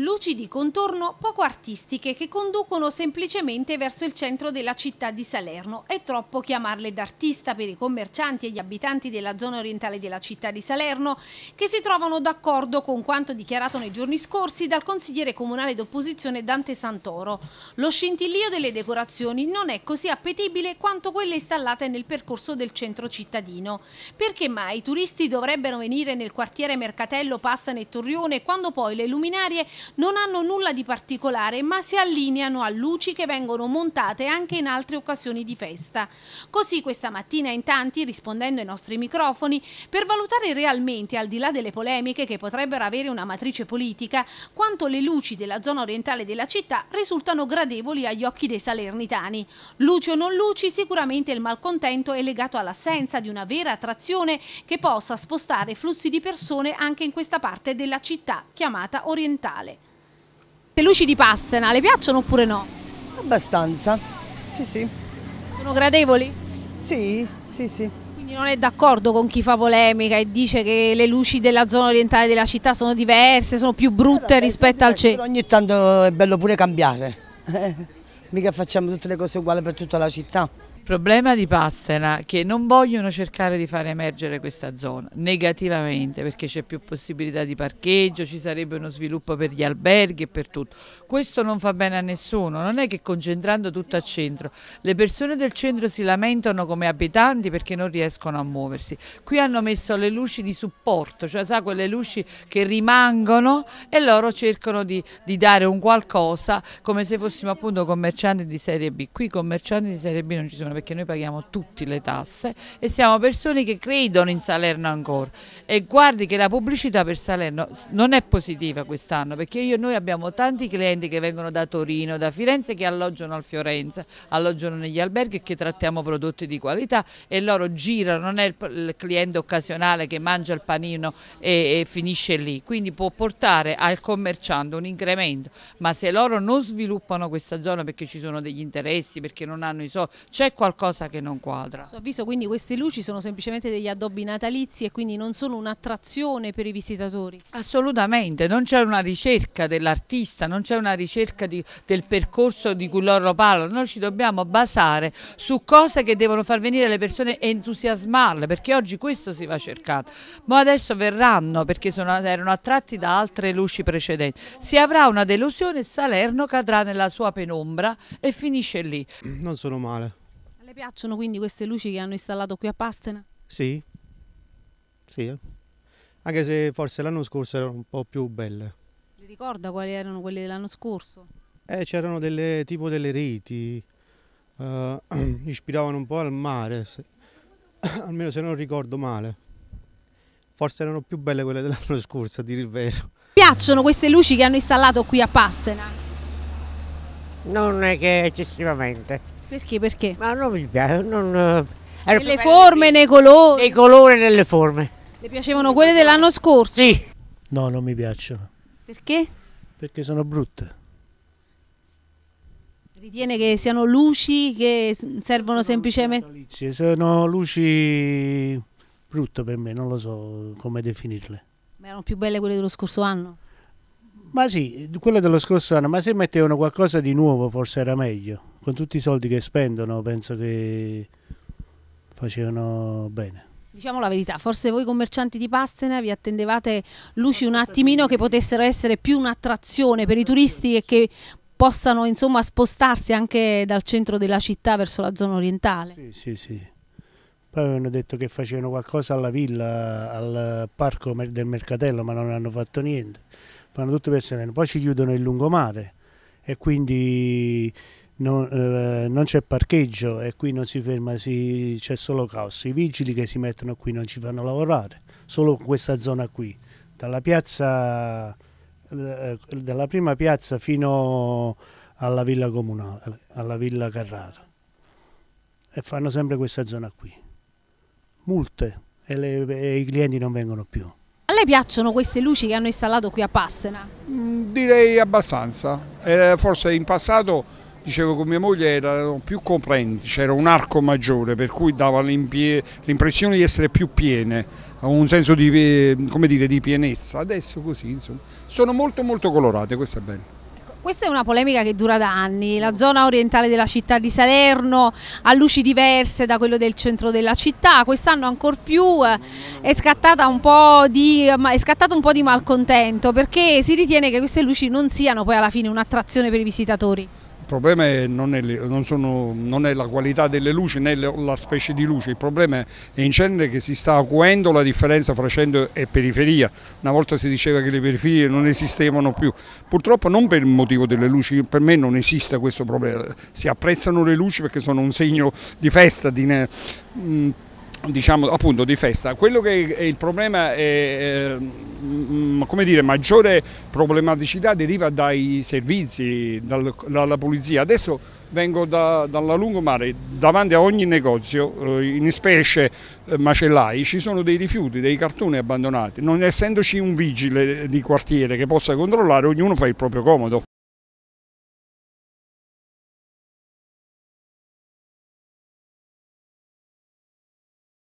Luci di contorno poco artistiche che conducono semplicemente verso il centro della città di Salerno. È troppo chiamarle d'artista per i commercianti e gli abitanti della zona orientale della città di Salerno che si trovano d'accordo con quanto dichiarato nei giorni scorsi dal consigliere comunale d'opposizione Dante Santoro. Lo scintillio delle decorazioni non è così appetibile quanto quelle installate nel percorso del centro cittadino. Perché mai i turisti dovrebbero venire nel quartiere Mercatello, Pasta e Torrione quando poi le luminarie non hanno nulla di particolare ma si allineano a luci che vengono montate anche in altre occasioni di festa. Così questa mattina in tanti, rispondendo ai nostri microfoni, per valutare realmente, al di là delle polemiche che potrebbero avere una matrice politica, quanto le luci della zona orientale della città risultano gradevoli agli occhi dei salernitani. Luci o non luci, sicuramente il malcontento è legato all'assenza di una vera attrazione che possa spostare flussi di persone anche in questa parte della città chiamata orientale. Le luci di Pastena le piacciono oppure no? Abbastanza, sì sì. Sono gradevoli? Sì, sì sì. Quindi non è d'accordo con chi fa polemica e dice che le luci della zona orientale della città sono diverse, sono più brutte allora, rispetto al centro? Ogni tanto è bello pure cambiare, mica facciamo tutte le cose uguali per tutta la città problema di Pastena che non vogliono cercare di far emergere questa zona negativamente perché c'è più possibilità di parcheggio, ci sarebbe uno sviluppo per gli alberghi e per tutto. Questo non fa bene a nessuno, non è che concentrando tutto a centro, le persone del centro si lamentano come abitanti perché non riescono a muoversi. Qui hanno messo le luci di supporto, cioè sa, quelle luci che rimangono e loro cercano di, di dare un qualcosa come se fossimo appunto commercianti di serie B. Qui commercianti di serie B non ci sono perché noi paghiamo tutte le tasse e siamo persone che credono in Salerno ancora e guardi che la pubblicità per Salerno non è positiva quest'anno perché io, noi abbiamo tanti clienti che vengono da Torino, da Firenze che alloggiano al Fiorenza, alloggiano negli alberghi e che trattiamo prodotti di qualità e loro girano, non è il, il cliente occasionale che mangia il panino e, e finisce lì, quindi può portare al commerciante un incremento, ma se loro non sviluppano questa zona perché ci sono degli interessi, perché non hanno i soldi, c'è qualcosa qualcosa che non quadra. A suo avviso quindi queste luci sono semplicemente degli addobbi natalizi e quindi non sono un'attrazione per i visitatori? Assolutamente, non c'è una ricerca dell'artista, non c'è una ricerca di, del percorso di cui loro parlano, noi ci dobbiamo basare su cose che devono far venire le persone e entusiasmarle, perché oggi questo si va cercato, ma adesso verranno perché sono, erano attratti da altre luci precedenti. Si avrà una delusione e Salerno cadrà nella sua penombra e finisce lì. Non sono male piacciono quindi queste luci che hanno installato qui a Pastena? Sì, sì. Anche se forse l'anno scorso erano un po' più belle. Vi ricorda quali erano quelle dell'anno scorso? Eh, c'erano delle tipo delle reti, eh, ispiravano un po' al mare, se, almeno se non ricordo male. Forse erano più belle quelle dell'anno scorso, a dire il vero. Piacciono queste luci che hanno installato qui a Pastena? Non è che eccessivamente. Perché? Perché? Ma non mi piace, non... Eh, nelle forme, nei colori? Nei colori nelle forme. Le piacevano quelle dell'anno scorso? Sì. No, non mi piacciono. Perché? Perché sono brutte. Ritiene che siano luci che servono sono semplicemente... Natalizie. Sono luci brutte per me, non lo so come definirle. Ma erano più belle quelle dello scorso anno? Ma sì, quello dello scorso anno, ma se mettevano qualcosa di nuovo forse era meglio. Con tutti i soldi che spendono penso che facevano bene. Diciamo la verità, forse voi commercianti di Pastena vi attendevate luci un attimino che potessero essere più un'attrazione per i turisti e che possano insomma spostarsi anche dal centro della città verso la zona orientale. Sì, sì, sì. Poi avevano detto che facevano qualcosa alla villa, al parco del mercatello, ma non hanno fatto niente fanno tutte per sereno. Poi ci chiudono il lungomare e quindi non, eh, non c'è parcheggio e qui non si ferma, si, c'è solo caos. I vigili che si mettono qui non ci fanno lavorare, solo questa zona qui, dalla piazza eh, dalla prima piazza fino alla villa comunale, alla villa Carrara e fanno sempre questa zona qui. Multe e, le, e i clienti non vengono più. A lei piacciono queste luci che hanno installato qui a Pastena? Mm, direi abbastanza, eh, forse in passato dicevo con mia moglie erano più comprenti, c'era un arco maggiore per cui dava l'impressione di essere più piene, un senso di, eh, dire, di pienezza, adesso così insomma, sono molto molto colorate, questo è bello. Questa è una polemica che dura da anni, la zona orientale della città di Salerno ha luci diverse da quello del centro della città, quest'anno ancor più eh, è, un di, è, scattato un po' di malcontento perché si ritiene che queste luci non siano poi alla fine un'attrazione per i visitatori. Il problema non è, non, sono, non è, la qualità delle luci né la specie di luce, il problema è in genere che si sta acuendo la differenza fra centro e periferia. Una volta si diceva che le periferie non esistevano più, purtroppo non per il motivo delle luci, per me non esiste questo problema. Si apprezzano le luci perché sono un segno di festa, di... Ne, mh, mm, diciamo appunto di festa. Quello che è il problema è, ehm, come dire, maggiore problematicità deriva dai servizi, dal, dalla polizia. Adesso vengo da, dalla lungomare, davanti a ogni negozio, eh, in specie eh, macellai, ci sono dei rifiuti, dei cartoni abbandonati. Non essendoci un vigile di quartiere che possa controllare, ognuno fa il proprio comodo.